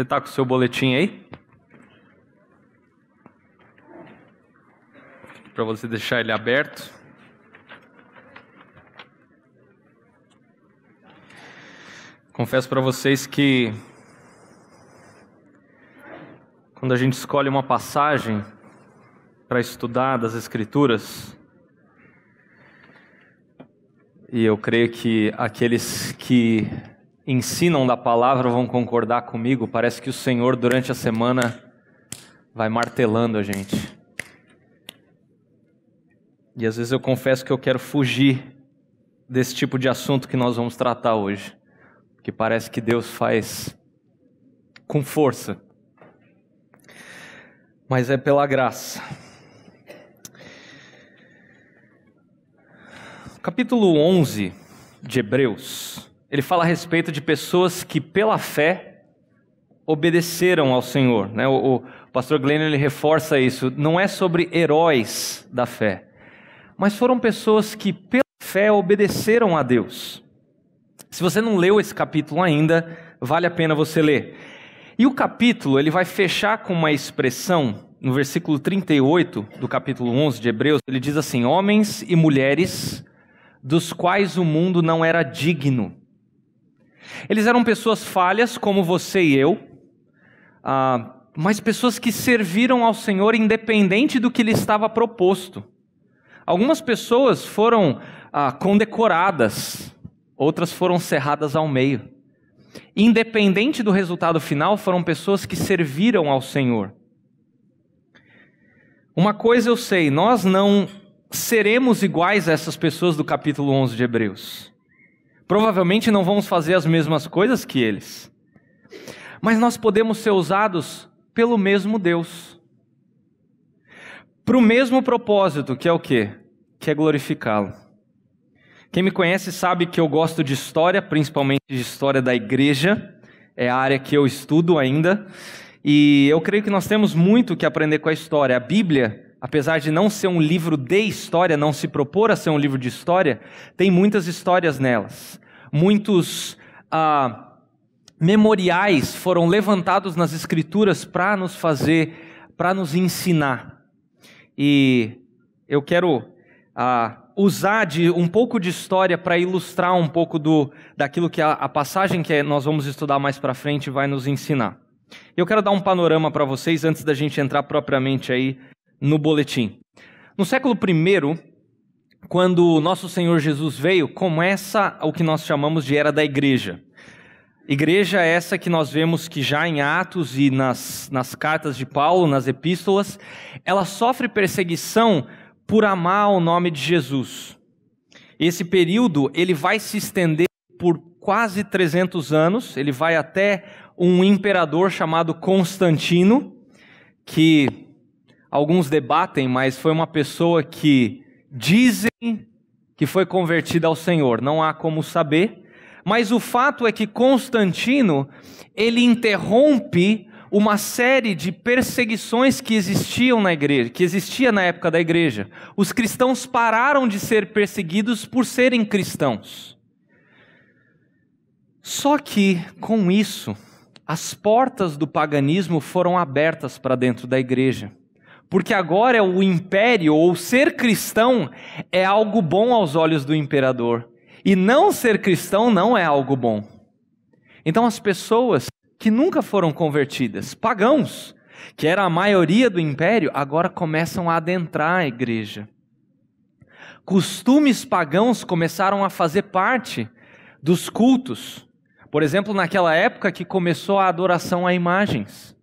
Você está com o seu boletim aí? Para você deixar ele aberto. Confesso para vocês que quando a gente escolhe uma passagem para estudar das Escrituras, e eu creio que aqueles que ensinam da palavra vão concordar comigo. Parece que o Senhor, durante a semana, vai martelando a gente. E às vezes eu confesso que eu quero fugir desse tipo de assunto que nós vamos tratar hoje, porque parece que Deus faz com força. Mas é pela graça. Capítulo 11 de Hebreus ele fala a respeito de pessoas que, pela fé, obedeceram ao Senhor. Né? O, o pastor Glenn ele reforça isso. Não é sobre heróis da fé, mas foram pessoas que, pela fé, obedeceram a Deus. Se você não leu esse capítulo ainda, vale a pena você ler. E o capítulo ele vai fechar com uma expressão no versículo 38 do capítulo 11 de Hebreus, ele diz assim: Homens e mulheres dos quais o mundo não era digno, eles eram pessoas falhas, como você e eu, ah, mas pessoas que serviram ao Senhor independente do que lhe estava proposto. Algumas pessoas foram ah, condecoradas, outras foram cerradas ao meio. Independente do resultado final, foram pessoas que serviram ao Senhor. Uma coisa eu sei, nós não seremos iguais a essas pessoas do capítulo 11 de Hebreus. Provavelmente não vamos fazer as mesmas coisas que eles, mas nós podemos ser usados pelo mesmo Deus, para o mesmo propósito, que é o quê? Que é glorificá-lo. Quem me conhece sabe que eu gosto de história, principalmente de história da igreja, é a área que eu estudo ainda, e eu creio que nós temos muito que aprender com a história. A Bíblia apesar de não ser um livro de história, não se propor a ser um livro de história, tem muitas histórias nelas. Muitos ah, memoriais foram levantados nas escrituras para nos fazer, para nos ensinar. E eu quero ah, usar de um pouco de história para ilustrar um pouco do, daquilo que a, a passagem que nós vamos estudar mais para frente vai nos ensinar. Eu quero dar um panorama para vocês antes da gente entrar propriamente aí no boletim. No século I, quando o nosso Senhor Jesus veio, começa o que nós chamamos de era da igreja. Igreja é essa que nós vemos que já em Atos e nas, nas cartas de Paulo, nas epístolas, ela sofre perseguição por amar o nome de Jesus. Esse período ele vai se estender por quase 300 anos, ele vai até um imperador chamado Constantino, que alguns debatem, mas foi uma pessoa que dizem que foi convertida ao Senhor, não há como saber. Mas o fato é que Constantino, ele interrompe uma série de perseguições que existiam na igreja, que existia na época da igreja. Os cristãos pararam de ser perseguidos por serem cristãos. Só que com isso, as portas do paganismo foram abertas para dentro da igreja. Porque agora é o império ou ser cristão é algo bom aos olhos do imperador. E não ser cristão não é algo bom. Então as pessoas que nunca foram convertidas, pagãos, que era a maioria do império, agora começam a adentrar a igreja. Costumes pagãos começaram a fazer parte dos cultos. Por exemplo, naquela época que começou a adoração a imagens.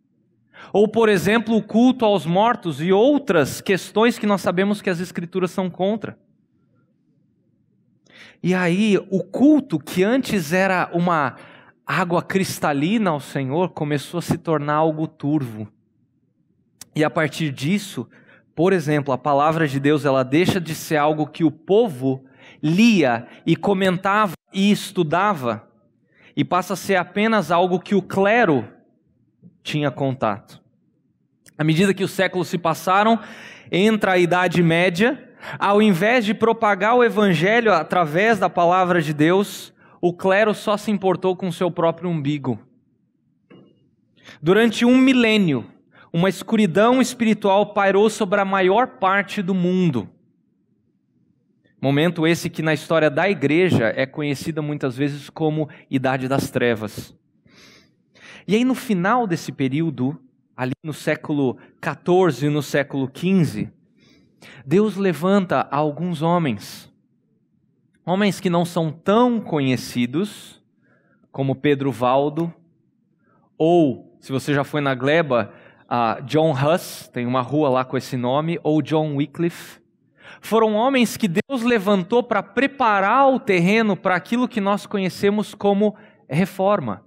Ou, por exemplo, o culto aos mortos e outras questões que nós sabemos que as Escrituras são contra. E aí, o culto que antes era uma água cristalina ao Senhor começou a se tornar algo turvo. E a partir disso, por exemplo, a palavra de Deus ela deixa de ser algo que o povo lia e comentava e estudava e passa a ser apenas algo que o clero tinha contato. À medida que os séculos se passaram, entra a Idade Média, ao invés de propagar o evangelho através da palavra de Deus, o clero só se importou com seu próprio umbigo. Durante um milênio, uma escuridão espiritual pairou sobre a maior parte do mundo. Momento esse que na história da igreja é conhecida muitas vezes como Idade das Trevas. E aí, no final desse período, ali no século XIV, e no século XV, Deus levanta alguns homens, homens que não são tão conhecidos, como Pedro Valdo, ou, se você já foi na Gleba, uh, John Huss, tem uma rua lá com esse nome, ou John Wycliffe. Foram homens que Deus levantou para preparar o terreno para aquilo que nós conhecemos como reforma.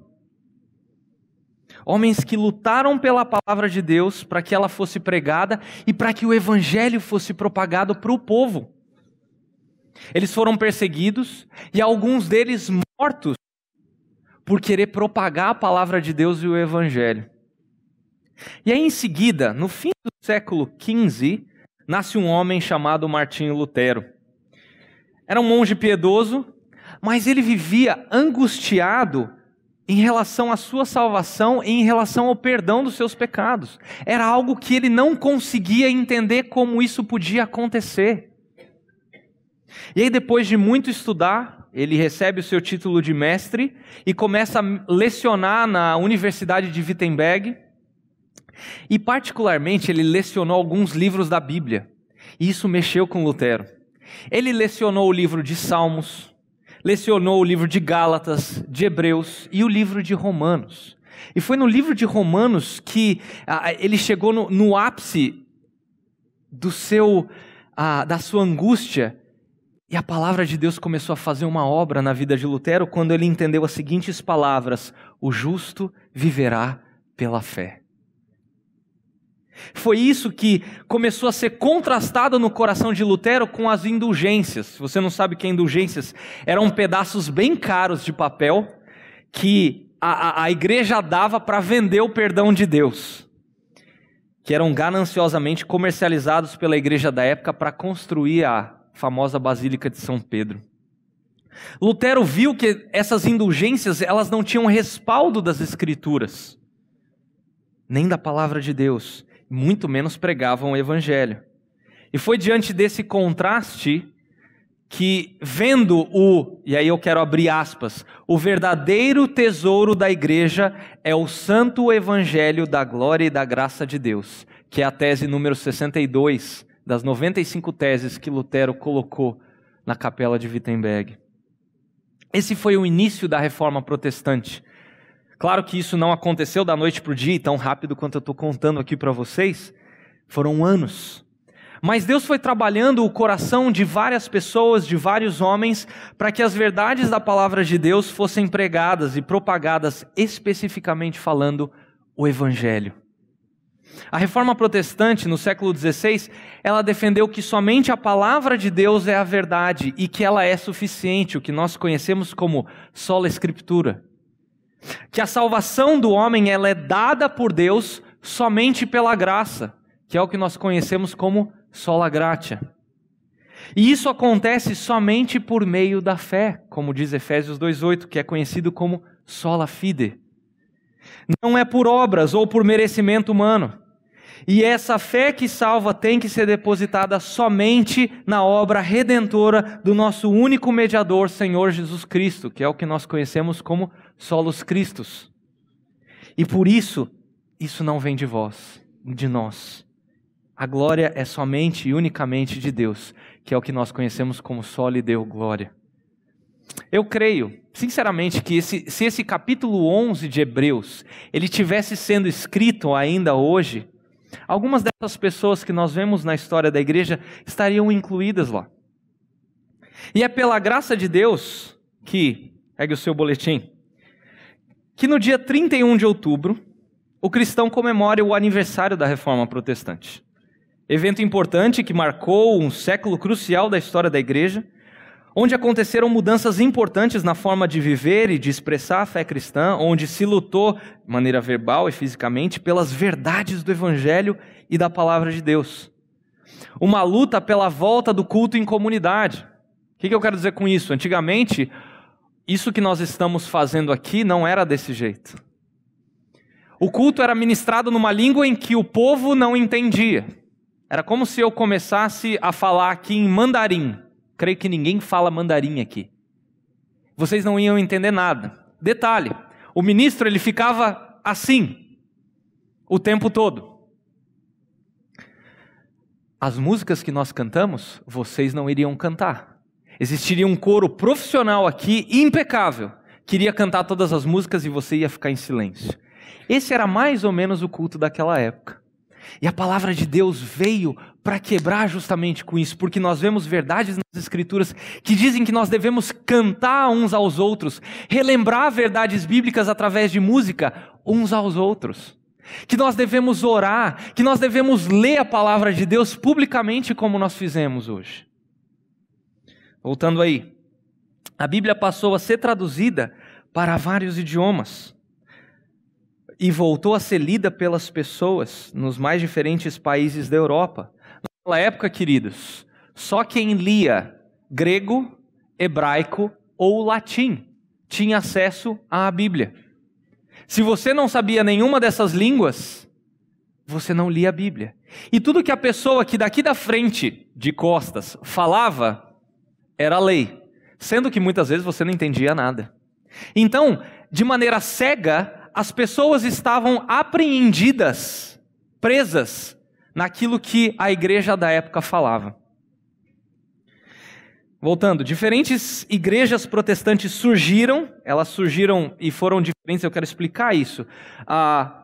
Homens que lutaram pela palavra de Deus para que ela fosse pregada e para que o evangelho fosse propagado para o povo. Eles foram perseguidos e alguns deles mortos por querer propagar a palavra de Deus e o evangelho. E aí, em seguida, no fim do século XV, nasce um homem chamado Martinho Lutero. Era um monge piedoso, mas ele vivia angustiado em relação à sua salvação e em relação ao perdão dos seus pecados. Era algo que ele não conseguia entender como isso podia acontecer. E aí, depois de muito estudar, ele recebe o seu título de mestre e começa a lecionar na Universidade de Wittenberg. E, particularmente, ele lecionou alguns livros da Bíblia. E isso mexeu com Lutero. Ele lecionou o livro de Salmos, lecionou o livro de Gálatas, de Hebreus e o livro de Romanos. E foi no livro de Romanos que ah, ele chegou no, no, ápice do seu, ah, da sua angústia. E a palavra de Deus começou a fazer uma obra na vida de Lutero quando ele entendeu as seguintes palavras: O justo viverá pela fé. Foi isso que começou a ser contrastado no coração de Lutero com as indulgências. você não sabe que é indulgências eram pedaços bem caros de papel que a, a, a igreja dava para vender o perdão de Deus, que eram gananciosamente comercializados pela igreja da época para construir a famosa Basílica de São Pedro. Lutero viu que essas indulgências elas não tinham respaldo das escrituras nem da palavra de Deus muito menos pregavam o evangelho. E foi diante desse contraste que, vendo o, e aí eu quero abrir aspas, o verdadeiro tesouro da igreja é o santo evangelho da glória e da graça de Deus, que é a tese número 62 das 95 teses que Lutero colocou na capela de Wittenberg. Esse foi o início da reforma protestante, Claro que isso não aconteceu da noite para o dia, tão rápido quanto eu estou contando aqui para vocês. Foram anos. Mas Deus foi trabalhando o coração de várias pessoas, de vários homens, para que as verdades da palavra de Deus fossem pregadas e propagadas, especificamente falando o Evangelho. A reforma protestante, no século XVI, ela defendeu que somente a palavra de Deus é a verdade e que ela é suficiente, o que nós conhecemos como sola escritura que a salvação do homem ela é dada por Deus somente pela graça, que é o que nós conhecemos como sola gratia. E isso acontece somente por meio da fé, como diz Efésios 2:8, que é conhecido como sola fide. Não é por obras ou por merecimento humano. E essa fé que salva tem que ser depositada somente na obra redentora do nosso único mediador, Senhor Jesus Cristo, que é o que nós conhecemos como solos Cristos. E por isso, isso não vem de vós, de nós. A glória é somente e unicamente de Deus, que é o que nós conhecemos como só lhe deu glória. Eu creio, sinceramente, que esse, se esse capítulo 11 de Hebreus ele tivesse sendo escrito ainda hoje, Algumas dessas pessoas que nós vemos na história da igreja estariam incluídas lá. E é pela graça de Deus que, pegue o seu boletim, que no dia 31 de outubro, o cristão comemora o aniversário da reforma protestante. Evento importante que marcou um século crucial da história da igreja onde aconteceram mudanças importantes na forma de viver e de expressar a fé cristã, onde se lutou, de maneira verbal e fisicamente, pelas verdades do Evangelho e da palavra de Deus. Uma luta pela volta do culto em comunidade. O que eu quero dizer com isso? Antigamente, isso que nós estamos fazendo aqui não era desse jeito. O culto era ministrado numa língua em que o povo não entendia. Era como se eu começasse a falar aqui em mandarim Creio que ninguém fala mandarim aqui. Vocês não iam entender nada. Detalhe: o ministro ele ficava assim o tempo todo. As músicas que nós cantamos, vocês não iriam cantar. Existiria um coro profissional aqui impecável, queria cantar todas as músicas e você ia ficar em silêncio. Esse era mais ou menos o culto daquela época. E a palavra de Deus veio para quebrar justamente com isso, porque nós vemos verdades nas Escrituras que dizem que nós devemos cantar uns aos outros, relembrar verdades bíblicas através de música uns aos outros, que nós devemos orar, que nós devemos ler a palavra de Deus publicamente, como nós fizemos hoje. Voltando aí, a Bíblia passou a ser traduzida para vários idiomas e voltou a ser lida pelas pessoas nos mais diferentes países da Europa Naquela época, queridos, só quem lia grego, hebraico ou latim tinha acesso à Bíblia. Se você não sabia nenhuma dessas línguas, você não lia a Bíblia. E tudo que a pessoa que daqui da frente, de costas, falava era lei, sendo que muitas vezes você não entendia nada. Então, de maneira cega, as pessoas estavam apreendidas, presas naquilo que a igreja da época falava. Voltando, diferentes igrejas protestantes surgiram, elas surgiram e foram diferentes, eu quero explicar isso. Ah,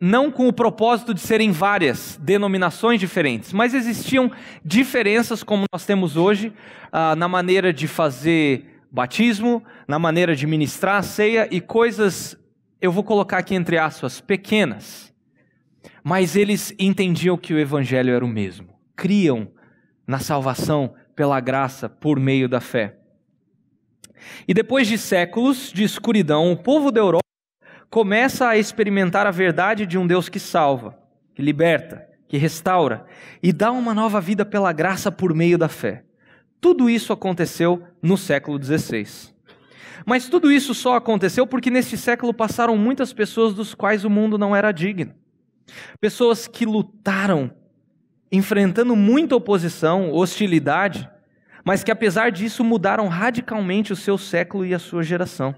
não com o propósito de serem várias denominações diferentes, mas existiam diferenças, como nós temos hoje, ah, na maneira de fazer batismo, na maneira de ministrar a ceia e coisas, eu vou colocar aqui entre aspas, pequenas mas eles entendiam que o evangelho era o mesmo. Criam na salvação pela graça por meio da fé. E depois de séculos de escuridão, o povo da Europa começa a experimentar a verdade de um Deus que salva, que liberta, que restaura e dá uma nova vida pela graça por meio da fé. Tudo isso aconteceu no século XVI. Mas tudo isso só aconteceu porque neste século passaram muitas pessoas dos quais o mundo não era digno. Pessoas que lutaram, enfrentando muita oposição, hostilidade, mas que apesar disso mudaram radicalmente o seu século e a sua geração.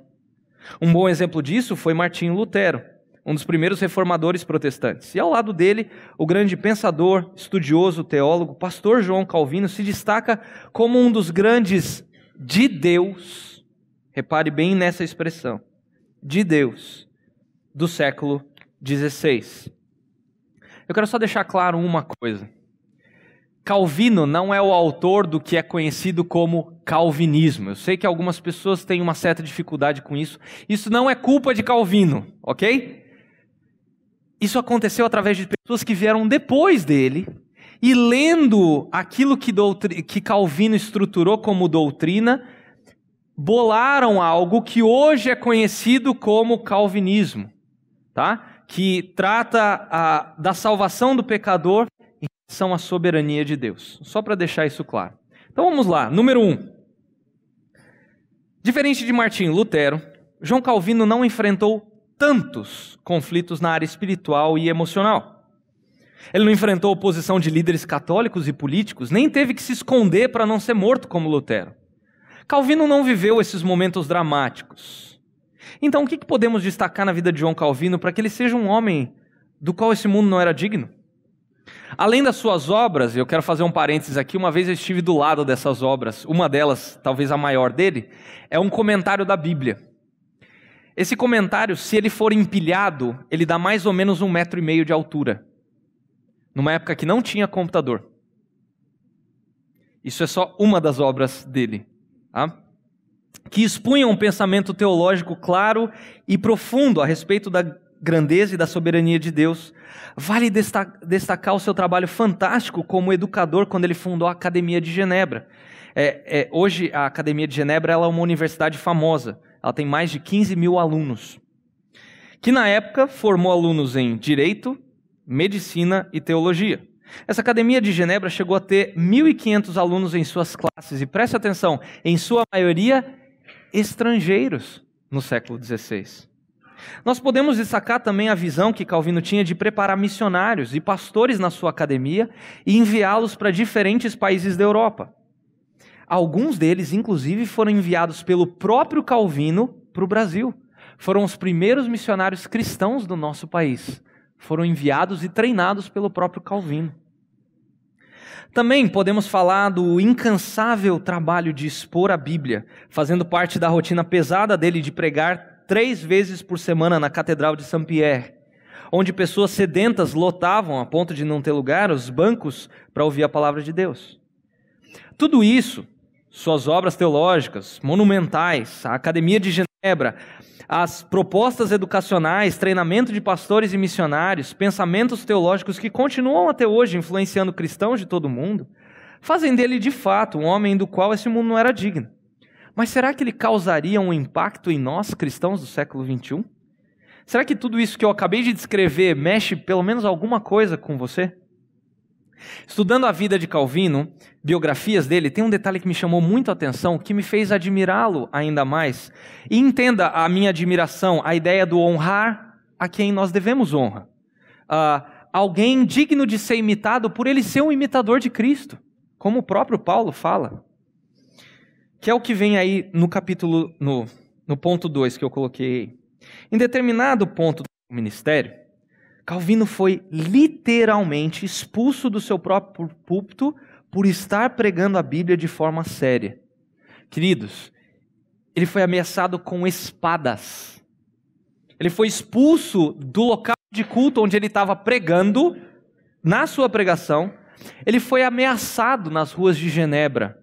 Um bom exemplo disso foi Martinho Lutero, um dos primeiros reformadores protestantes. E ao lado dele, o grande pensador, estudioso, teólogo, pastor João Calvino se destaca como um dos grandes de Deus. Repare bem nessa expressão, de Deus, do século XVI. Eu quero só deixar claro uma coisa. Calvino não é o autor do que é conhecido como calvinismo. Eu sei que algumas pessoas têm uma certa dificuldade com isso. Isso não é culpa de Calvino, ok? Isso aconteceu através de pessoas que vieram depois dele e lendo aquilo que, doutri... que Calvino estruturou como doutrina, bolaram algo que hoje é conhecido como calvinismo, tá? que trata a, da salvação do pecador em relação à soberania de Deus. Só para deixar isso claro. Então vamos lá, número um. Diferente de Martim Lutero, João Calvino não enfrentou tantos conflitos na área espiritual e emocional. Ele não enfrentou oposição de líderes católicos e políticos, nem teve que se esconder para não ser morto como Lutero. Calvino não viveu esses momentos dramáticos. Então, o que, que podemos destacar na vida de João Calvino para que ele seja um homem do qual esse mundo não era digno? Além das suas obras, eu quero fazer um parênteses aqui, uma vez eu estive do lado dessas obras, uma delas, talvez a maior dele, é um comentário da Bíblia. Esse comentário, se ele for empilhado, ele dá mais ou menos um metro e meio de altura. Numa época que não tinha computador. Isso é só uma das obras dele. Tá? que expunham um pensamento teológico claro e profundo a respeito da grandeza e da soberania de Deus. Vale destacar o seu trabalho fantástico como educador quando ele fundou a Academia de Genebra. É, é, hoje, a Academia de Genebra é uma universidade famosa, ela tem mais de 15 mil alunos, que na época formou alunos em Direito, Medicina e Teologia. Essa academia de Genebra chegou a ter 1.500 alunos em suas classes, e preste atenção, em sua maioria estrangeiros no século XVI. Nós podemos destacar também a visão que Calvino tinha de preparar missionários e pastores na sua academia e enviá-los para diferentes países da Europa. Alguns deles, inclusive, foram enviados pelo próprio Calvino para o Brasil. Foram os primeiros missionários cristãos do nosso país. Foram enviados e treinados pelo próprio Calvino. Também podemos falar do incansável trabalho de expor a Bíblia, fazendo parte da rotina pesada dele de pregar três vezes por semana na Catedral de Saint-Pierre, onde pessoas sedentas lotavam, a ponto de não ter lugar, os bancos para ouvir a palavra de Deus. Tudo isso, suas obras teológicas, monumentais, a Academia de quebra. As propostas educacionais, treinamento de pastores e missionários, pensamentos teológicos que continuam até hoje influenciando cristãos de todo o mundo, fazem dele de fato um homem do qual esse mundo não era digno. Mas será que ele causaria um impacto em nós, cristãos do século XXI? Será que tudo isso que eu acabei de descrever mexe pelo menos alguma coisa com você? Estudando a vida de Calvino, biografias dele, tem um detalhe que me chamou muito a atenção, que me fez admirá-lo ainda mais. E entenda a minha admiração, a ideia do honrar a quem nós devemos honra. Uh, alguém digno de ser imitado por ele ser um imitador de Cristo, como o próprio Paulo fala. Que é o que vem aí no capítulo, no, no ponto 2 que eu coloquei. Em determinado ponto do ministério, Calvino foi literalmente expulso do seu próprio púlpito por estar pregando a Bíblia de forma séria. Queridos, ele foi ameaçado com espadas. Ele foi expulso do local de culto onde ele estava pregando, na sua pregação. Ele foi ameaçado nas ruas de Genebra.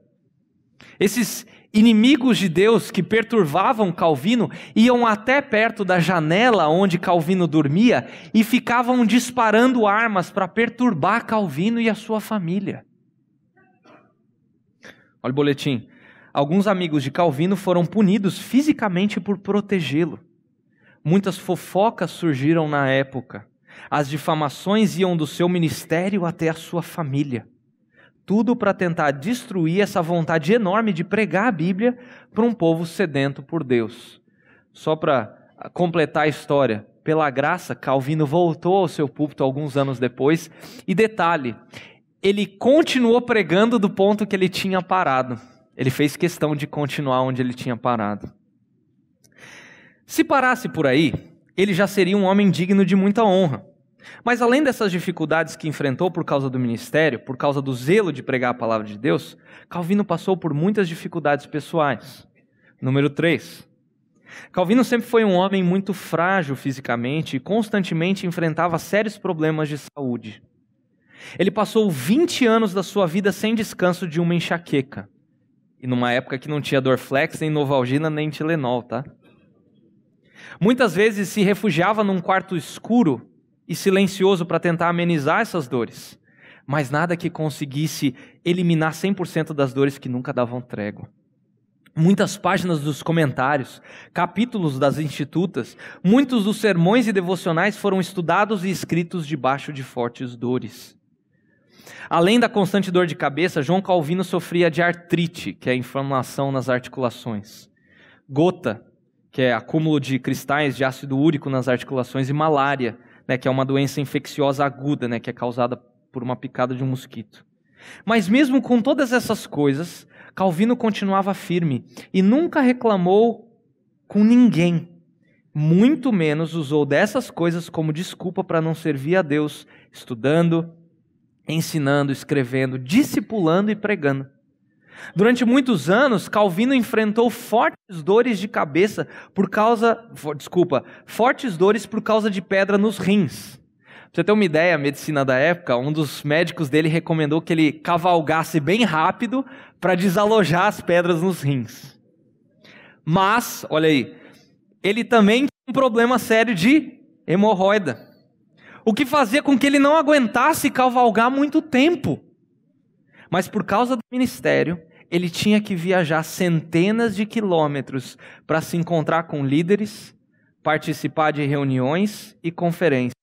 Esses Inimigos de Deus que perturbavam Calvino iam até perto da janela onde Calvino dormia e ficavam disparando armas para perturbar Calvino e a sua família. Olha o boletim. Alguns amigos de Calvino foram punidos fisicamente por protegê-lo. Muitas fofocas surgiram na época. As difamações iam do seu ministério até a sua família tudo para tentar destruir essa vontade enorme de pregar a Bíblia para um povo sedento por Deus. Só para ah, completar a história, pela graça, Calvino voltou ao seu púlpito alguns anos depois, e detalhe, ele continuou pregando do ponto que ele tinha parado. Ele fez questão de continuar onde ele tinha parado. Se parasse por aí, ele já seria um homem digno de muita honra. Mas além dessas dificuldades que enfrentou por causa do ministério, por causa do zelo de pregar a palavra de Deus, Calvino passou por muitas dificuldades pessoais. Número 3. Calvino sempre foi um homem muito frágil fisicamente e constantemente enfrentava sérios problemas de saúde. Ele passou 20 anos da sua vida sem descanso de uma enxaqueca. E numa época que não tinha Dorflex, nem Novalgina, nem Tilenol, tá? Muitas vezes se refugiava num quarto escuro e silencioso para tentar amenizar essas dores, mas nada que conseguisse eliminar 100% das dores que nunca davam trégua. Muitas páginas dos comentários, capítulos das institutas, muitos dos sermões e devocionais foram estudados e escritos debaixo de fortes dores. Além da constante dor de cabeça, João Calvino sofria de artrite, que é a inflamação nas articulações, gota, que é acúmulo de cristais de ácido úrico nas articulações, e malária, né, que é uma doença infecciosa aguda, né, que é causada por uma picada de um mosquito. Mas mesmo com todas essas coisas, Calvino continuava firme e nunca reclamou com ninguém, muito menos usou dessas coisas como desculpa para não servir a Deus, estudando, ensinando, escrevendo, discipulando e pregando. Durante muitos anos, Calvino enfrentou fortes dores de cabeça por causa, for, desculpa, fortes dores por causa de pedra nos rins. Pra você ter uma ideia, a medicina da época, um dos médicos dele recomendou que ele cavalgasse bem rápido para desalojar as pedras nos rins. Mas, olha aí, ele também tinha um problema sério de hemorroida, o que fazia com que ele não aguentasse cavalgar muito tempo. Mas por causa do ministério, ele tinha que viajar centenas de quilômetros para se encontrar com líderes, participar de reuniões e conferências,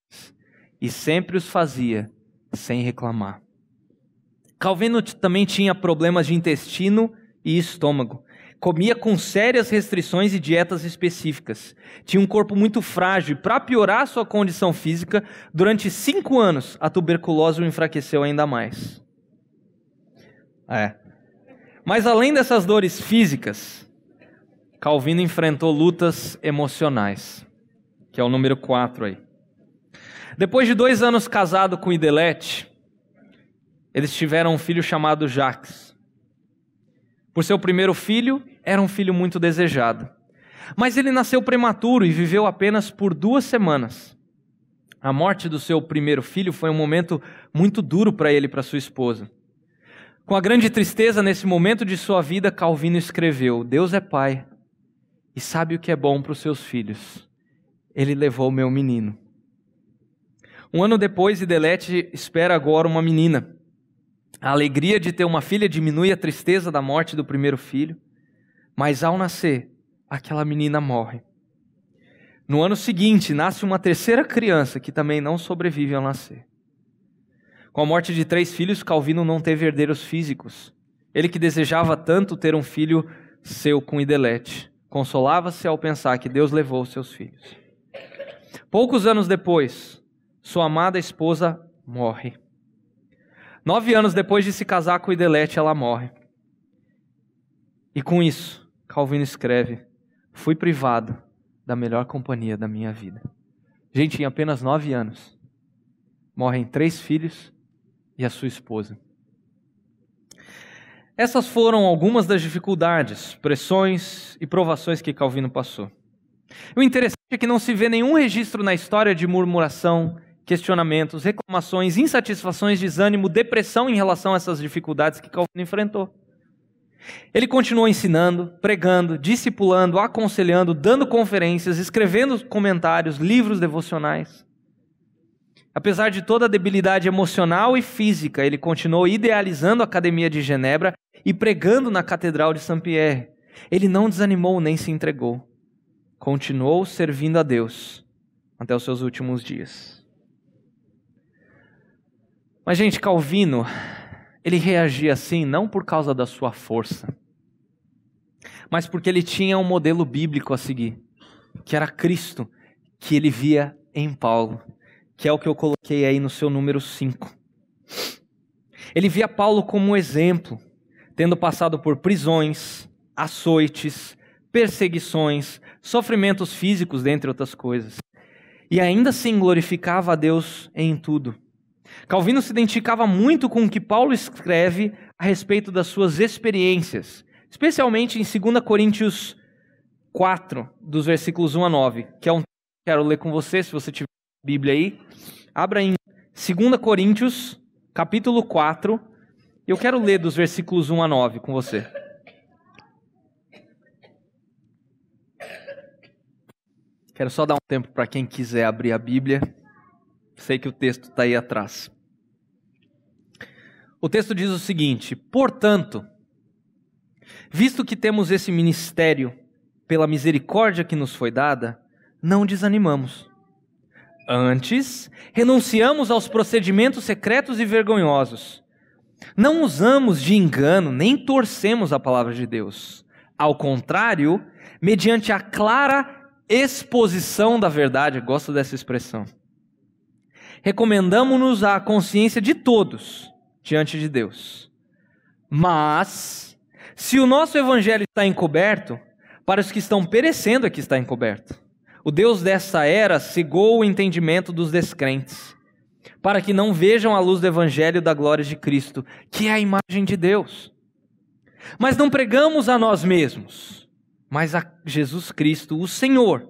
e sempre os fazia sem reclamar. Calvino também tinha problemas de intestino e estômago. Comia com sérias restrições e dietas específicas. Tinha um corpo muito frágil. Para piorar sua condição física, durante cinco anos, a tuberculose o enfraqueceu ainda mais. É. Mas além dessas dores físicas, Calvino enfrentou lutas emocionais, que é o número 4 aí. Depois de dois anos casado com Idelete, eles tiveram um filho chamado Jacques. Por seu primeiro filho, era um filho muito desejado. Mas ele nasceu prematuro e viveu apenas por duas semanas. A morte do seu primeiro filho foi um momento muito duro para ele e para sua esposa. Com a grande tristeza nesse momento de sua vida, Calvino escreveu: Deus é pai e sabe o que é bom para os seus filhos. Ele levou meu menino. Um ano depois, Idelete espera agora uma menina. A alegria de ter uma filha diminui a tristeza da morte do primeiro filho, mas ao nascer, aquela menina morre. No ano seguinte, nasce uma terceira criança que também não sobrevive ao nascer. Com a morte de três filhos, Calvino não teve herdeiros físicos. Ele que desejava tanto ter um filho seu com Idelete, consolava-se ao pensar que Deus levou seus filhos. Poucos anos depois, sua amada esposa morre. Nove anos depois de se casar com Idelete, ela morre. E com isso, Calvino escreve: Fui privado da melhor companhia da minha vida. Gente, em apenas nove anos, morrem três filhos e a sua esposa. Essas foram algumas das dificuldades, pressões e provações que Calvino passou. O interessante é que não se vê nenhum registro na história de murmuração, questionamentos, reclamações, insatisfações, desânimo, depressão em relação a essas dificuldades que Calvino enfrentou. Ele continuou ensinando, pregando, discipulando, aconselhando, dando conferências, escrevendo comentários, livros devocionais. Apesar de toda a debilidade emocional e física, ele continuou idealizando a Academia de Genebra e pregando na Catedral de Saint-Pierre. Ele não desanimou nem se entregou. Continuou servindo a Deus até os seus últimos dias. Mas, gente, Calvino, ele reagia assim não por causa da sua força, mas porque ele tinha um modelo bíblico a seguir, que era Cristo, que ele via em Paulo que é o que eu coloquei aí no seu número 5. Ele via Paulo como um exemplo, tendo passado por prisões, açoites, perseguições, sofrimentos físicos, dentre outras coisas. E ainda assim glorificava a Deus em tudo. Calvino se identificava muito com o que Paulo escreve a respeito das suas experiências, especialmente em 2 Coríntios 4, dos versículos 1 a 9, que é um que quero ler com você, se você tiver Bíblia aí, abra em 2 Coríntios, capítulo 4. Eu quero ler dos versículos 1 a 9 com você. Quero só dar um tempo para quem quiser abrir a Bíblia. Sei que o texto está aí atrás. O texto diz o seguinte: Portanto, visto que temos esse ministério pela misericórdia que nos foi dada, não desanimamos. Antes, renunciamos aos procedimentos secretos e vergonhosos. Não usamos de engano nem torcemos a palavra de Deus. Ao contrário, mediante a clara exposição da verdade, gosto dessa expressão, recomendamos-nos à consciência de todos diante de Deus. Mas, se o nosso evangelho está encoberto, para os que estão perecendo é que está encoberto o Deus dessa era cegou o entendimento dos descrentes, para que não vejam a luz do Evangelho da glória de Cristo, que é a imagem de Deus. Mas não pregamos a nós mesmos, mas a Jesus Cristo, o Senhor,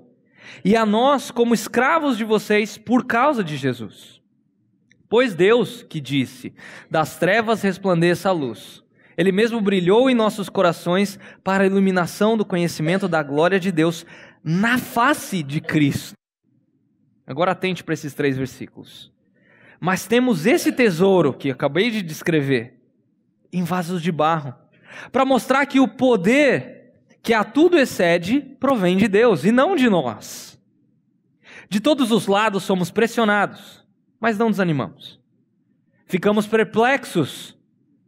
e a nós como escravos de vocês por causa de Jesus. Pois Deus que disse: Das trevas resplandeça a luz. Ele mesmo brilhou em nossos corações para a iluminação do conhecimento da glória de Deus na face de Cristo. Agora atente para esses três versículos. Mas temos esse tesouro que acabei de descrever em vasos de barro, para mostrar que o poder que a tudo excede provém de Deus e não de nós. De todos os lados somos pressionados, mas não desanimamos. Ficamos perplexos,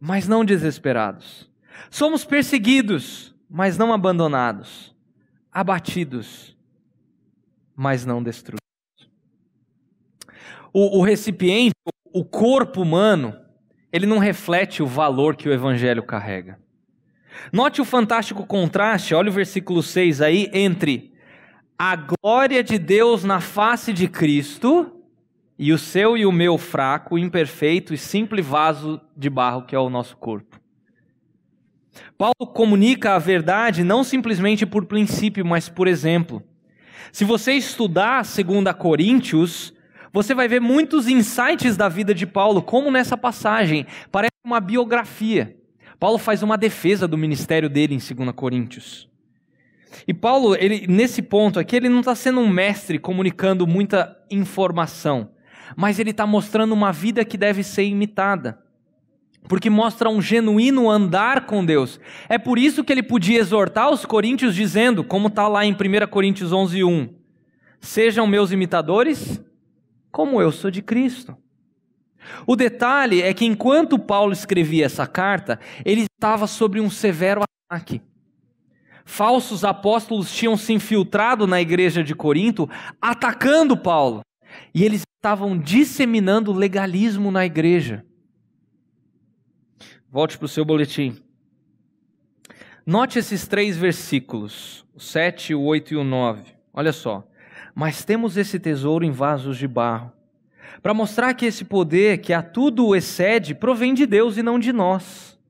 mas não desesperados. Somos perseguidos, mas não abandonados abatidos, mas não destruídos. O, o recipiente, o corpo humano, ele não reflete o valor que o evangelho carrega. Note o fantástico contraste, olha o versículo 6 aí, entre a glória de Deus na face de Cristo e o seu e o meu fraco, imperfeito e simples vaso de barro que é o nosso corpo. Paulo comunica a verdade não simplesmente por princípio, mas por exemplo. Se você estudar 2 Coríntios, você vai ver muitos insights da vida de Paulo, como nessa passagem. Parece uma biografia. Paulo faz uma defesa do ministério dele em 2 Coríntios. E Paulo, ele, nesse ponto aqui, ele não está sendo um mestre comunicando muita informação, mas ele está mostrando uma vida que deve ser imitada porque mostra um genuíno andar com Deus. É por isso que ele podia exortar os coríntios dizendo, como está lá em 1 Coríntios 11, 1, Sejam meus imitadores, como eu sou de Cristo. O detalhe é que enquanto Paulo escrevia essa carta, ele estava sobre um severo ataque. Falsos apóstolos tinham se infiltrado na igreja de Corinto, atacando Paulo. E eles estavam disseminando legalismo na igreja. Volte para o seu boletim. Note esses três versículos, o 7, o 8 e o 9. Olha só. Mas temos esse tesouro em vasos de barro, para mostrar que esse poder que a tudo excede provém de Deus e não de nós.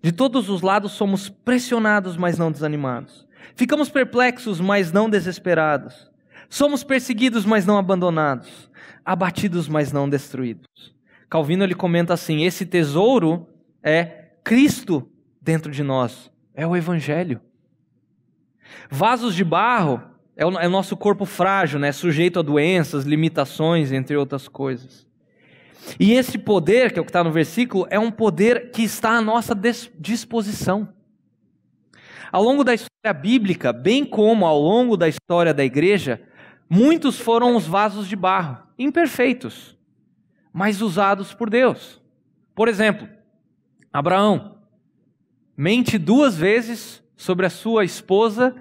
De todos os lados somos pressionados, mas não desanimados. Ficamos perplexos, mas não desesperados. Somos perseguidos, mas não abandonados. Abatidos, mas não destruídos. Calvino ele comenta assim: esse tesouro é Cristo dentro de nós, é o Evangelho. Vasos de barro é o, é o nosso corpo frágil, né? sujeito a doenças, limitações, entre outras coisas. E esse poder, que é o que está no versículo, é um poder que está à nossa disposição. Ao longo da história bíblica, bem como ao longo da história da igreja, muitos foram os vasos de barro, imperfeitos, mas usados por Deus. Por exemplo, Abraão, mente duas vezes sobre a sua esposa,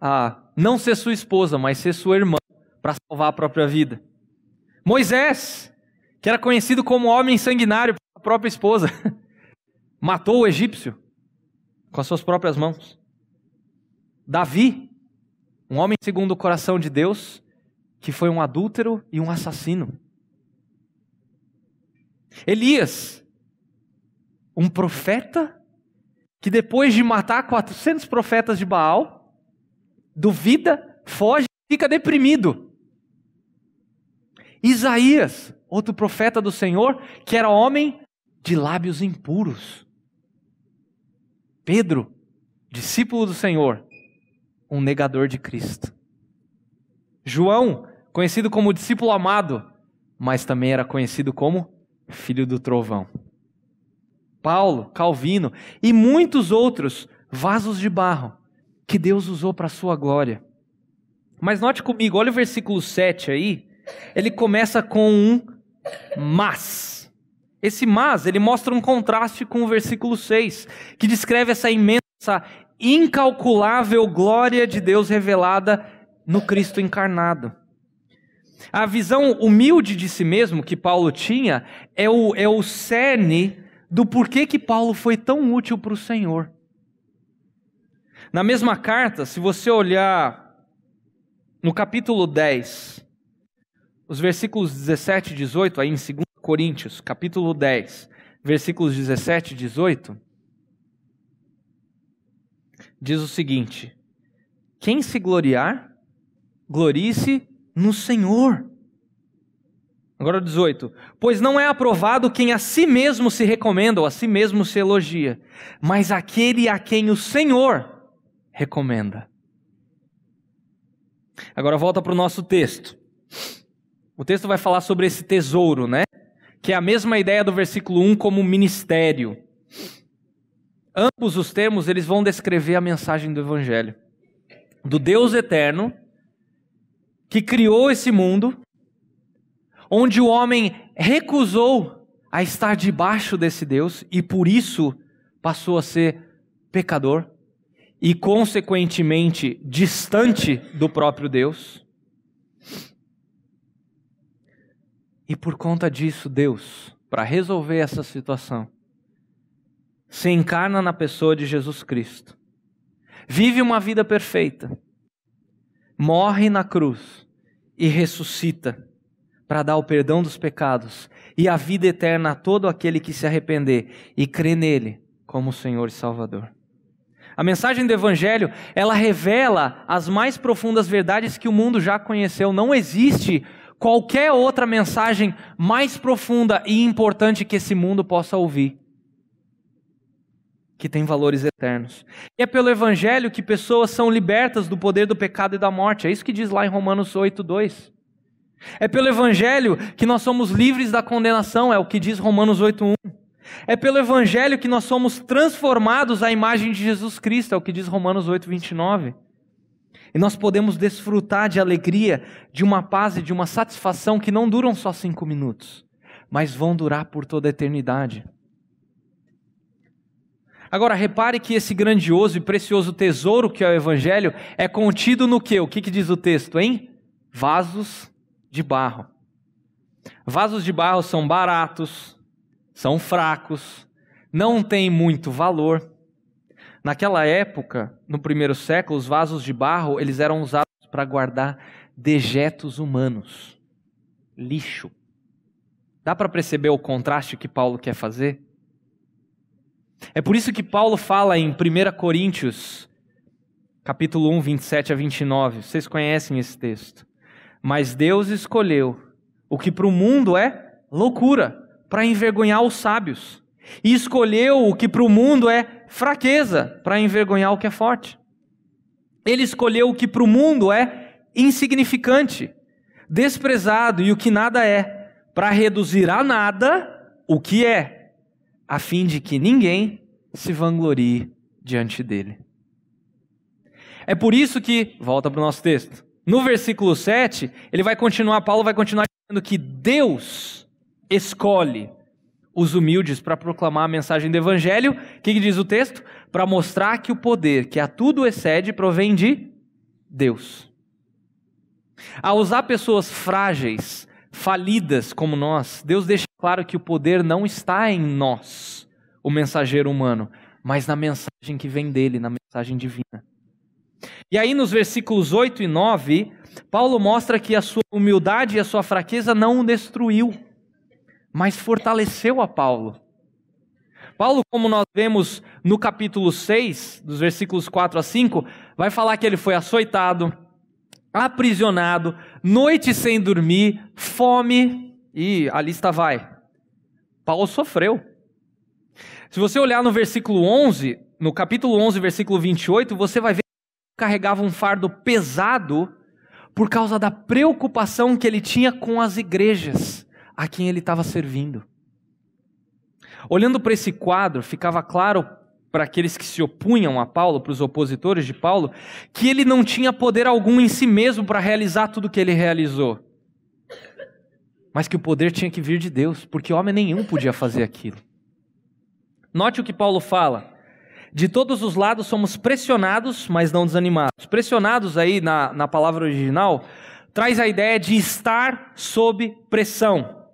a não ser sua esposa, mas ser sua irmã, para salvar a própria vida. Moisés, que era conhecido como homem sanguinário pela própria esposa, matou o egípcio com as suas próprias mãos. Davi, um homem segundo o coração de Deus, que foi um adúltero e um assassino. Elias, um profeta que depois de matar 400 profetas de Baal, duvida, foge e fica deprimido. Isaías, outro profeta do Senhor, que era homem de lábios impuros. Pedro, discípulo do Senhor, um negador de Cristo. João, conhecido como discípulo amado, mas também era conhecido como filho do trovão. Paulo, Calvino e muitos outros vasos de barro que Deus usou para a sua glória. Mas note comigo, olha o versículo 7 aí, ele começa com um mas. Esse mas, ele mostra um contraste com o versículo 6, que descreve essa imensa, incalculável glória de Deus revelada no Cristo encarnado. A visão humilde de si mesmo que Paulo tinha é o, é o cerne do porquê que Paulo foi tão útil para o Senhor. Na mesma carta, se você olhar no capítulo 10, os versículos 17 e 18, aí em 2 Coríntios, capítulo 10, versículos 17 e 18, diz o seguinte: Quem se gloriar, glorie-se no Senhor. Agora 18. Pois não é aprovado quem a si mesmo se recomenda ou a si mesmo se elogia, mas aquele a quem o Senhor recomenda. Agora volta para o nosso texto. O texto vai falar sobre esse tesouro, né? Que é a mesma ideia do versículo 1 como ministério. Ambos os termos, eles vão descrever a mensagem do evangelho. Do Deus eterno que criou esse mundo onde o homem recusou a estar debaixo desse Deus e por isso passou a ser pecador e, consequentemente, distante do próprio Deus. E por conta disso, Deus, para resolver essa situação, se encarna na pessoa de Jesus Cristo, vive uma vida perfeita, morre na cruz e ressuscita para dar o perdão dos pecados e a vida eterna a todo aquele que se arrepender e crer nele como Senhor e Salvador. A mensagem do Evangelho, ela revela as mais profundas verdades que o mundo já conheceu. Não existe qualquer outra mensagem mais profunda e importante que esse mundo possa ouvir, que tem valores eternos. E é pelo Evangelho que pessoas são libertas do poder do pecado e da morte. É isso que diz lá em Romanos 8, 2. É pelo Evangelho que nós somos livres da condenação, é o que diz Romanos 8,1. É pelo Evangelho que nós somos transformados à imagem de Jesus Cristo, é o que diz Romanos 8,29. E nós podemos desfrutar de alegria, de uma paz e de uma satisfação que não duram só cinco minutos, mas vão durar por toda a eternidade. Agora, repare que esse grandioso e precioso tesouro que é o Evangelho é contido no que? O que, que diz o texto, hein? Vasos de barro. Vasos de barro são baratos, são fracos, não têm muito valor. Naquela época, no primeiro século, os vasos de barro eles eram usados para guardar dejetos humanos, lixo. Dá para perceber o contraste que Paulo quer fazer? É por isso que Paulo fala em 1 Coríntios, capítulo 1, 27 a 29. Vocês conhecem esse texto. Mas Deus escolheu o que para o mundo é loucura, para envergonhar os sábios. E escolheu o que para o mundo é fraqueza, para envergonhar o que é forte. Ele escolheu o que para o mundo é insignificante, desprezado e o que nada é, para reduzir a nada o que é, a fim de que ninguém se vanglorie diante dele. É por isso que, volta para o nosso texto, no versículo 7, ele vai continuar, Paulo vai continuar dizendo que Deus escolhe os humildes para proclamar a mensagem do evangelho. O que, que diz o texto? Para mostrar que o poder que a tudo excede provém de Deus. A usar pessoas frágeis, falidas como nós, Deus deixa claro que o poder não está em nós, o mensageiro humano, mas na mensagem que vem dele, na mensagem divina. E aí, nos versículos 8 e 9, Paulo mostra que a sua humildade e a sua fraqueza não o destruiu, mas fortaleceu a Paulo. Paulo, como nós vemos no capítulo 6, dos versículos 4 a 5, vai falar que ele foi açoitado, aprisionado, noite sem dormir, fome, e a lista vai. Paulo sofreu. Se você olhar no versículo 11, no capítulo 11, versículo 28, você vai ver carregava um fardo pesado por causa da preocupação que ele tinha com as igrejas a quem ele estava servindo. Olhando para esse quadro, ficava claro para aqueles que se opunham a Paulo, para os opositores de Paulo, que ele não tinha poder algum em si mesmo para realizar tudo o que ele realizou. Mas que o poder tinha que vir de Deus, porque homem nenhum podia fazer aquilo. Note o que Paulo fala. De todos os lados somos pressionados, mas não desanimados. Pressionados aí na, na palavra original traz a ideia de estar sob pressão.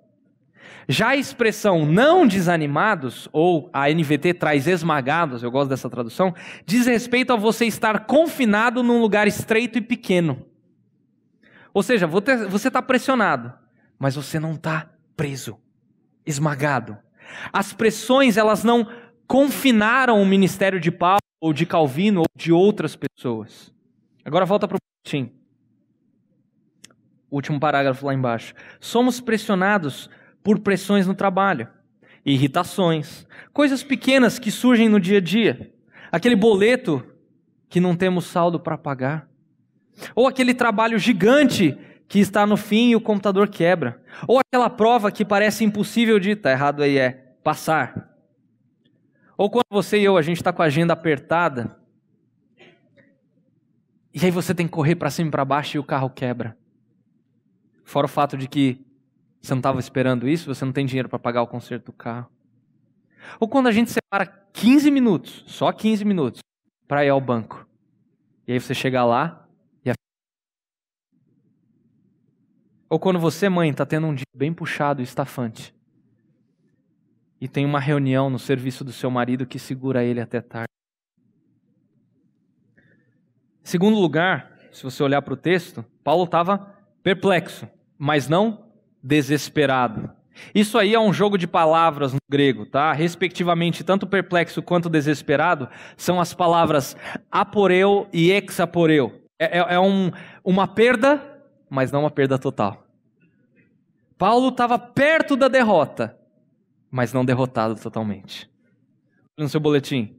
Já a expressão não desanimados, ou a NVT traz esmagados, eu gosto dessa tradução, diz respeito a você estar confinado num lugar estreito e pequeno. Ou seja, você está pressionado, mas você não está preso, esmagado. As pressões, elas não confinaram o ministério de Paulo, ou de Calvino, ou de outras pessoas. Agora volta para o Último parágrafo lá embaixo. Somos pressionados por pressões no trabalho, irritações, coisas pequenas que surgem no dia a dia. Aquele boleto que não temos saldo para pagar. Ou aquele trabalho gigante que está no fim e o computador quebra. Ou aquela prova que parece impossível de, tá errado aí é, passar. Ou quando você e eu, a gente está com a agenda apertada, e aí você tem que correr para cima e para baixo e o carro quebra. Fora o fato de que você não estava esperando isso, você não tem dinheiro para pagar o conserto do carro. Ou quando a gente separa 15 minutos, só 15 minutos, para ir ao banco. E aí você chega lá e a... Ou quando você, mãe, está tendo um dia bem puxado e estafante e tem uma reunião no serviço do seu marido que segura ele até tarde. Segundo lugar, se você olhar para o texto, Paulo estava perplexo, mas não desesperado. Isso aí é um jogo de palavras no grego, tá? Respectivamente, tanto perplexo quanto desesperado são as palavras aporeu e exaporeu. É, é, é um, uma perda, mas não uma perda total. Paulo estava perto da derrota, mas não derrotado totalmente. No seu boletim,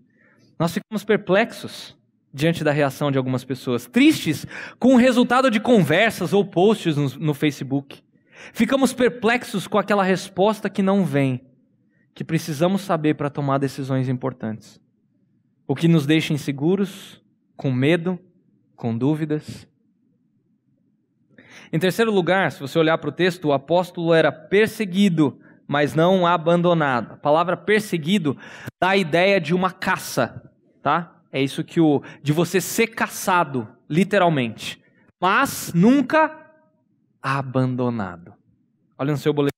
nós ficamos perplexos diante da reação de algumas pessoas, tristes com o resultado de conversas ou posts no, no Facebook. Ficamos perplexos com aquela resposta que não vem, que precisamos saber para tomar decisões importantes. O que nos deixa inseguros, com medo, com dúvidas. Em terceiro lugar, se você olhar para o texto, o apóstolo era perseguido mas não abandonado. A palavra perseguido dá a ideia de uma caça, tá? É isso que o de você ser caçado, literalmente, mas nunca abandonado. Olha no seu boletim.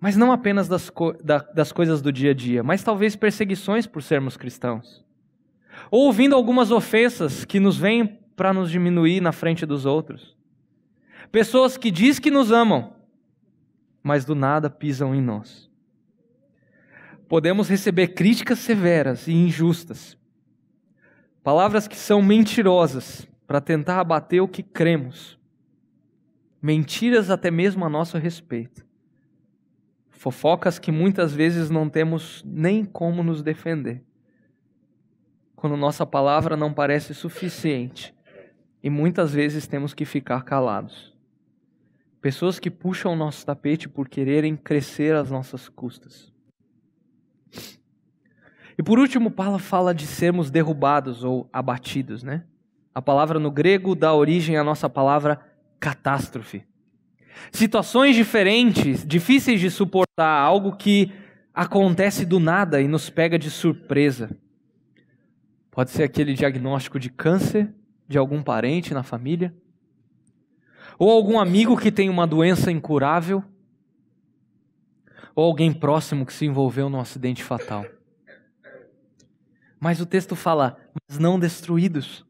Mas não apenas das, co da, das coisas do dia a dia, mas talvez perseguições por sermos cristãos. Ou ouvindo algumas ofensas que nos vêm para nos diminuir na frente dos outros. Pessoas que diz que nos amam, mas do nada pisam em nós. Podemos receber críticas severas e injustas, palavras que são mentirosas para tentar abater o que cremos, mentiras até mesmo a nosso respeito, fofocas que muitas vezes não temos nem como nos defender, quando nossa palavra não parece suficiente e muitas vezes temos que ficar calados. Pessoas que puxam o nosso tapete por quererem crescer às nossas custas. E por último, Paulo fala de sermos derrubados ou abatidos, né? A palavra no grego dá origem à nossa palavra catástrofe. Situações diferentes, difíceis de suportar, algo que acontece do nada e nos pega de surpresa. Pode ser aquele diagnóstico de câncer de algum parente na família, ou algum amigo que tem uma doença incurável? Ou alguém próximo que se envolveu num acidente fatal? Mas o texto fala, mas não destruídos.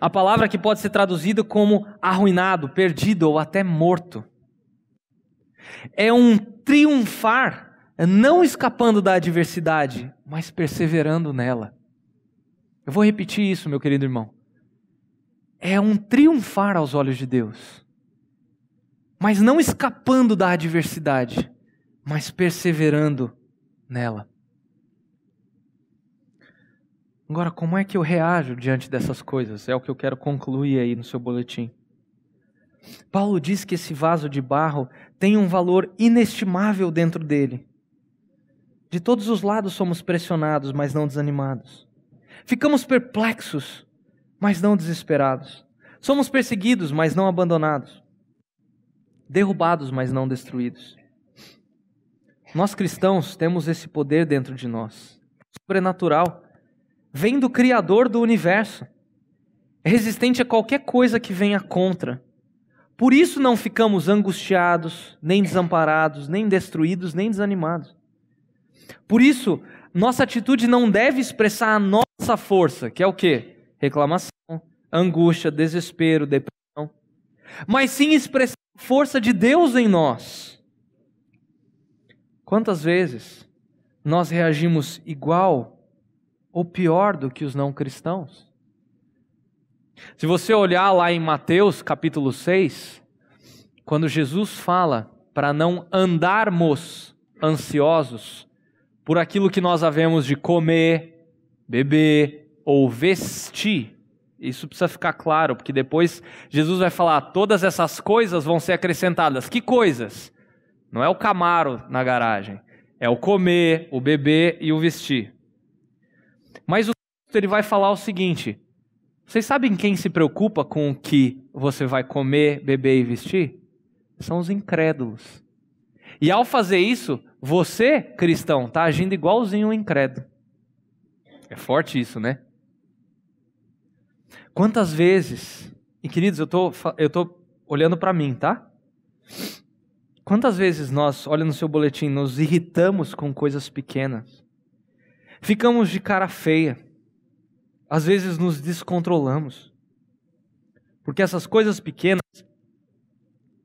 A palavra que pode ser traduzida como arruinado, perdido ou até morto. É um triunfar, não escapando da adversidade, mas perseverando nela. Eu vou repetir isso, meu querido irmão é um triunfar aos olhos de Deus, mas não escapando da adversidade, mas perseverando nela. Agora, como é que eu reajo diante dessas coisas? É o que eu quero concluir aí no seu boletim. Paulo diz que esse vaso de barro tem um valor inestimável dentro dele. De todos os lados somos pressionados, mas não desanimados. Ficamos perplexos, mas não desesperados. Somos perseguidos, mas não abandonados. Derrubados, mas não destruídos. Nós cristãos temos esse poder dentro de nós, sobrenatural. Vem do Criador do universo. É resistente a qualquer coisa que venha contra. Por isso não ficamos angustiados, nem desamparados, nem destruídos, nem desanimados. Por isso, nossa atitude não deve expressar a nossa força, que é o quê? reclamação, angústia, desespero, depressão, mas sim expressar a força de Deus em nós. Quantas vezes nós reagimos igual ou pior do que os não cristãos? Se você olhar lá em Mateus capítulo 6, quando Jesus fala para não andarmos ansiosos por aquilo que nós havemos de comer, beber, ou vestir. Isso precisa ficar claro, porque depois Jesus vai falar: todas essas coisas vão ser acrescentadas. Que coisas? Não é o camaro na garagem, é o comer, o beber e o vestir. Mas o texto ele vai falar o seguinte: vocês sabem quem se preocupa com o que você vai comer, beber e vestir? São os incrédulos. E ao fazer isso, você, cristão, está agindo igualzinho um incrédulo. É forte isso, né? Quantas vezes, e queridos, eu tô, eu tô olhando para mim, tá? Quantas vezes nós, olha no seu boletim, nos irritamos com coisas pequenas, ficamos de cara feia, às vezes nos descontrolamos, porque essas coisas pequenas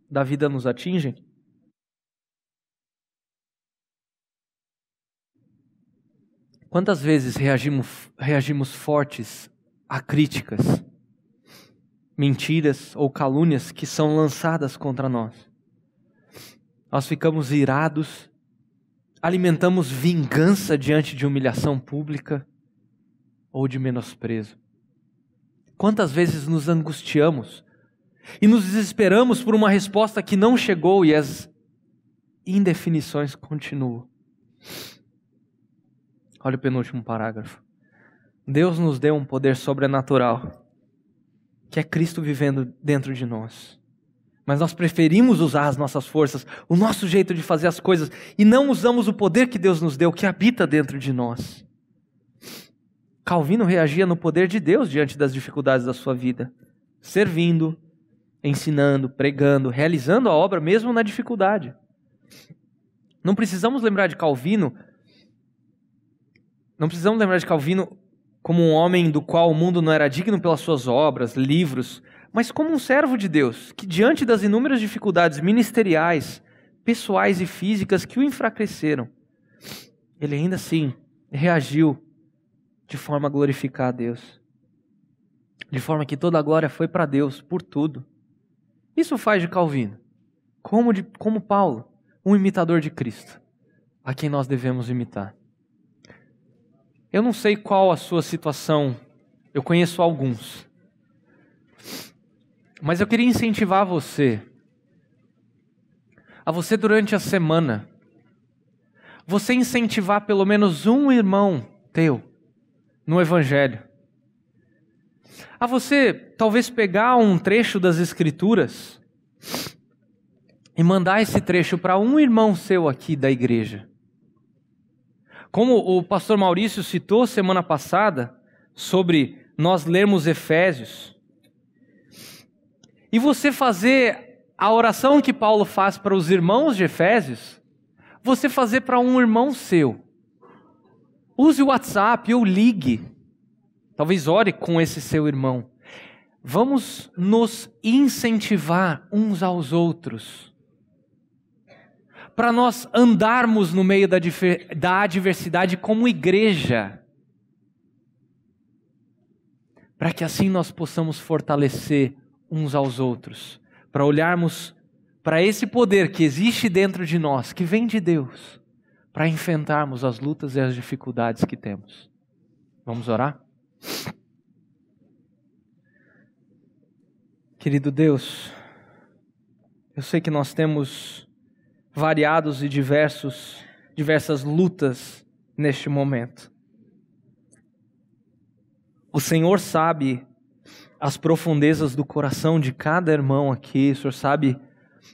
da vida nos atingem. Quantas vezes reagimos, reagimos fortes a críticas, mentiras ou calúnias que são lançadas contra nós. Nós ficamos irados, alimentamos vingança diante de humilhação pública ou de menosprezo. Quantas vezes nos angustiamos e nos desesperamos por uma resposta que não chegou e as indefinições continuam. Olha o penúltimo parágrafo. Deus nos deu um poder sobrenatural, que é Cristo vivendo dentro de nós. Mas nós preferimos usar as nossas forças, o nosso jeito de fazer as coisas, e não usamos o poder que Deus nos deu, que habita dentro de nós. Calvino reagia no poder de Deus diante das dificuldades da sua vida, servindo, ensinando, pregando, realizando a obra mesmo na dificuldade. Não precisamos lembrar de Calvino. Não precisamos lembrar de Calvino como um homem do qual o mundo não era digno pelas suas obras, livros, mas como um servo de Deus, que diante das inúmeras dificuldades ministeriais, pessoais e físicas que o enfraqueceram, ele ainda assim reagiu de forma a glorificar a Deus. De forma que toda a glória foi para Deus por tudo. Isso faz de Calvino, como, de, como Paulo, um imitador de Cristo, a quem nós devemos imitar. Eu não sei qual a sua situação, eu conheço alguns. Mas eu queria incentivar você, a você durante a semana, você incentivar pelo menos um irmão teu no Evangelho. A você talvez pegar um trecho das Escrituras e mandar esse trecho para um irmão seu aqui da igreja. Como o pastor Maurício citou semana passada sobre nós lermos Efésios e você fazer a oração que Paulo faz para os irmãos de Efésios, você fazer para um irmão seu. Use o WhatsApp ou ligue. Talvez ore com esse seu irmão. Vamos nos incentivar uns aos outros para nós andarmos no meio da, da adversidade como igreja, para que assim nós possamos fortalecer uns aos outros, para olharmos para esse poder que existe dentro de nós, que vem de Deus, para enfrentarmos as lutas e as dificuldades que temos. Vamos orar? Querido Deus, eu sei que nós temos variados e diversos, diversas lutas neste momento. O Senhor sabe as profundezas do coração de cada irmão aqui, o Senhor sabe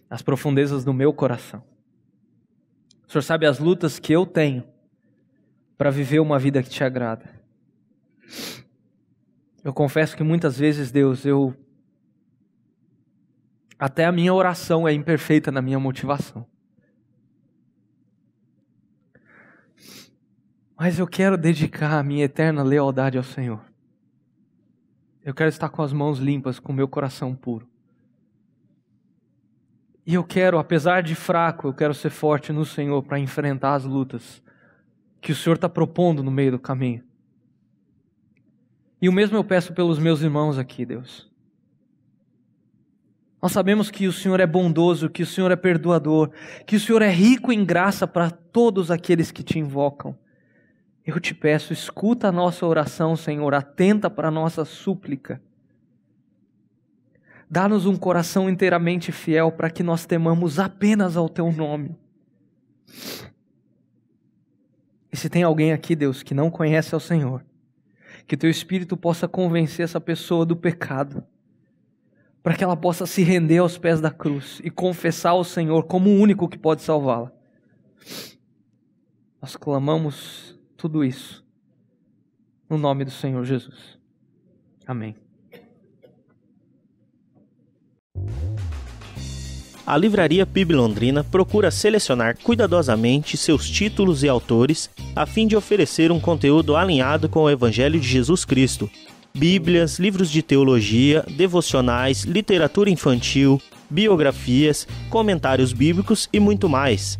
as profundezas do meu coração. O Senhor sabe as lutas que eu tenho para viver uma vida que te agrada. Eu confesso que muitas vezes, Deus, eu. Até a minha oração é imperfeita na minha motivação. Mas eu quero dedicar a minha eterna lealdade ao Senhor. Eu quero estar com as mãos limpas, com o meu coração puro. E eu quero, apesar de fraco, eu quero ser forte no Senhor para enfrentar as lutas que o Senhor está propondo no meio do caminho. E o mesmo eu peço pelos meus irmãos aqui, Deus. Nós sabemos que o Senhor é bondoso, que o Senhor é perdoador, que o Senhor é rico em graça para todos aqueles que te invocam. Eu te peço, escuta a nossa oração, Senhor, atenta para a nossa súplica. Dá-nos um coração inteiramente fiel para que nós temamos apenas ao teu nome. E se tem alguém aqui, Deus, que não conhece ao Senhor, que teu espírito possa convencer essa pessoa do pecado, para que ela possa se render aos pés da cruz e confessar ao Senhor como o único que pode salvá-la. Nós clamamos tudo isso. No nome do Senhor Jesus. Amém. A Livraria PIB Londrina procura selecionar cuidadosamente seus títulos e autores a fim de oferecer um conteúdo alinhado com o Evangelho de Jesus Cristo. Bíblias, livros de teologia, devocionais, literatura infantil, biografias, comentários bíblicos e muito mais.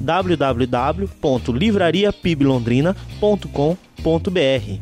www.livrariapiblondrina.com.br